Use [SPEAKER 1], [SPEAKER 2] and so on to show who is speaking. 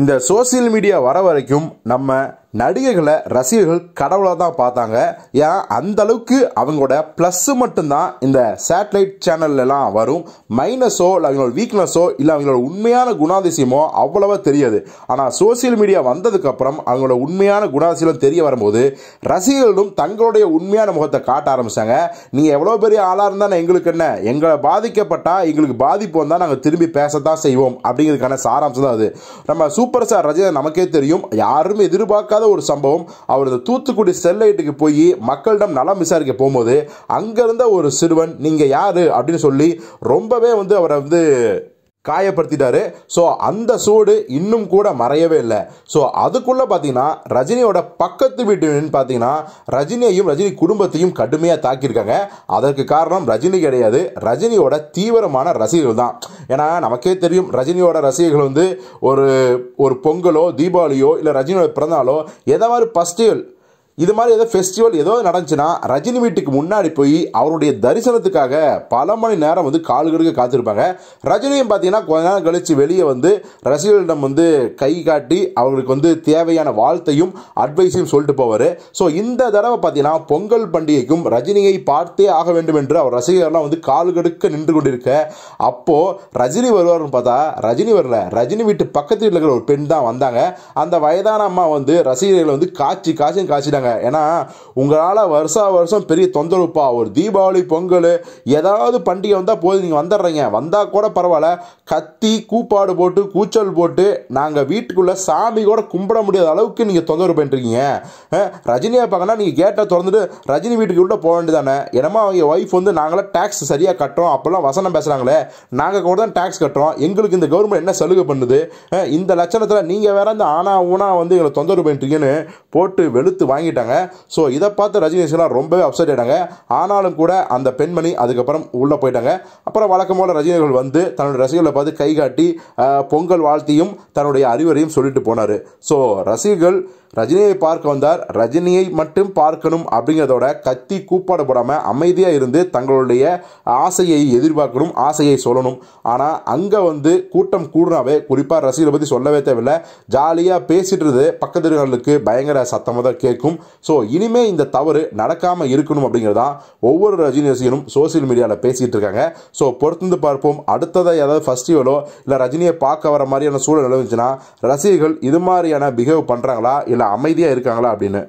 [SPEAKER 1] இந்த social media வர வரைக்கும் நம்ம நடிகைகளை ரசிகர்கள் கடவுளாக தான் பார்த்தாங்க ஏன் அந்த அளவுக்கு அவங்களோட ப்ளஸ்ஸு மட்டும்தான் இந்த சேட்டலைட் சேனல்லாம் வரும் மைனஸோ இல்லை அவங்களோட வீக்னஸோ இல்லை அவங்களோட உண்மையான குணாதிசயமோ அவ்வளவா தெரியாது ஆனால் சோசியல் மீடியா வந்ததுக்கப்புறம் அவங்களோட உண்மையான குணாதிசயம் தெரிய வரும்போது ரசிகர்களும் தங்களுடைய உண்மையான முகத்தை காட்ட ஆரம்பித்தாங்க நீங்கள் எவ்வளோ பெரிய ஆளாக இருந்தால் எங்களுக்கு என்ன எங்களை பாதிக்கப்பட்டால் எங்களுக்கு பாதிப்பு வந்தால் நாங்கள் திரும்பி பேசத்தான் செய்வோம் அப்படிங்கிறதுக்கான சாராம்சம் தான் அது நம்ம சூப்பர் ஸ்டார் ரஜினி நமக்கே தெரியும் யாரும் எதிர்பார்க்காத ஒரு சம்பவம் அவர் இந்த தூத்துக்குடி ஸ்டெர்லைட்டுக்கு போய் மக்களிடம் நலம் விசாரிக்க போகும்போது அங்கேருந்த ஒரு சிறுவன் நீங்கள் யார் அப்படின்னு சொல்லி ரொம்பவே வந்து அவரை வந்து காயப்படுத்திட்டாரு ஸோ அந்த சூடு இன்னும் கூட மறையவே இல்லை ஸோ அதுக்குள்ளே பார்த்தீங்கன்னா ரஜினியோட பக்கத்து வீட்டுன்னு பார்த்தீங்கன்னா ரஜினியையும் ரஜினி குடும்பத்தையும் கடுமையாக தாக்கியிருக்காங்க அதற்கு காரணம் ரஜினி கிடையாது ரஜினியோட தீவிரமான ரசிகர்கள் தான் ஏன்னா நமக்கே தெரியும் ரஜினியோட ரசிகர்கள் வந்து ஒரு ஒரு பொங்கலோ தீபாவளியோ இல்லை ரஜினியோட பிறந்தாலோ எதாவது ஃபஸ்ட்டு இது மாதிரி ஏதோ ஃபெஸ்டிவல் ஏதோ நடந்துச்சுன்னா ரஜினி வீட்டுக்கு முன்னாடி போய் அவருடைய தரிசனத்துக்காக பல மணி நேரம் வந்து கால்களுக்கு காத்திருப்பாங்க ரஜினியும் பார்த்தீங்கன்னா கொஞ்ச நேரம் கழித்து வெளியே வந்து ரசிகர்களிடம் வந்து கை காட்டி அவர்களுக்கு வந்து தேவையான வாழ்த்தையும் அட்வைஸையும் சொல்லிட்டு போவார் ஸோ இந்த தடவை பார்த்தீங்கன்னா பொங்கல் பண்டிகைக்கும் ரஜினியை பார்த்தே ஆக வேண்டும் என்று அவர் ரசிகர்லாம் வந்து கெடுக்க நின்று கொண்டிருக்க அப்போது ரஜினி வருவார்னு பார்த்தா ரஜினி வரல ரஜினி வீட்டு பக்கத்தில் இருக்கிற ஒரு பெண் தான் வந்தாங்க அந்த வயதான அம்மா வந்து ரசிகர்களை வந்து காய்ச்சி காய்ச்சி காய்ச்சிட்டாங்க பண்ணுறாங்க ஏன்னா உங்களால் வருஷா வருஷம் பெரிய தொந்தரவுப்பா ஒரு தீபாவளி பொங்கல் ஏதாவது பண்டிகை வந்தால் போதும் நீங்கள் வந்துடுறீங்க வந்தால் கூட பரவாயில்ல கத்தி கூப்பாடு போட்டு கூச்சல் போட்டு நாங்கள் வீட்டுக்குள்ளே சாமி கூட கும்பிட முடியாத அளவுக்கு நீங்கள் தொந்தரவு பண்ணிட்டுருக்கீங்க ரஜினியாக பார்க்கனா நீங்கள் கேட்டை திறந்துட்டு ரஜினி வீட்டுக்கு விட்டு போக வேண்டியதானே என்னமா அவங்க ஒய்ஃப் வந்து நாங்களாம் டேக்ஸ் சரியாக கட்டுறோம் அப்போல்லாம் வசனம் பேசுகிறாங்களே நாங்கள் கூட தான் டேக்ஸ் கட்டுறோம் எங்களுக்கு இந்த கவர்மெண்ட் என்ன சலுகை பண்ணுது இந்த லட்சணத்தில் நீங்கள் வேற இந்த ஆனா ஊனா வந்து எங்களை தொந்தரவு பண்ணிட்டீங்கன்னு போட்டு வெளுத்து வாங்கிட்டு ஆக்கிட்டாங்க ஸோ இதை பார்த்து ரஜினேஷ்லாம் ரொம்பவே அப்செட் ஆகிட்டாங்க ஆனாலும் கூட அந்த பெண்மணி அதுக்கப்புறம் உள்ளே போயிட்டாங்க அப்புறம் வழக்கமான ரஜினிகள் வந்து தன்னுடைய ரசிகர்களை பார்த்து கை காட்டி பொங்கல் வாழ்த்தியும் தன்னுடைய அறிவுரையும் சொல்லிட்டு போனார் ஸோ ரசிகர்கள் ரஜினியை பார்க்க வந்தார் ரஜினியை மட்டும் பார்க்கணும் அப்படிங்கிறதோட கத்தி கூப்பாடு போடாமல் அமைதியாக இருந்து தங்களுடைய ஆசையை எதிர்பார்க்கணும் ஆசையை சொல்லணும் ஆனால் அங்கே வந்து கூட்டம் கூடுனாவே குறிப்பாக ரசிகர்களை பற்றி சொல்லவே தேவையில்லை ஜாலியாக பேசிட்டுருது பக்கத்துகளுக்கு பயங்கர சத்தமாக தான் கேட்கும் ஸோ இனிமே இந்த தவறு நடக்காமல் இருக்கணும் தான் ஒவ்வொரு ரஜினி ரசிகனும் சோசியல் மீடியாவில் பேசிகிட்டு இருக்காங்க ஸோ பொறுத்திருந்து பார்ப்போம் அடுத்ததாக ஏதாவது ஃபெஸ்டிவலோ இல்லை ரஜினியை பார்க்க வர மாதிரியான சூழல் நிலவுச்சுன்னா ரசிகர்கள் இது மாதிரியான பிஹேவ் பண்ணுறாங்களா இல்லை அமைதியாக இருக்காங்களா அப்படின்னு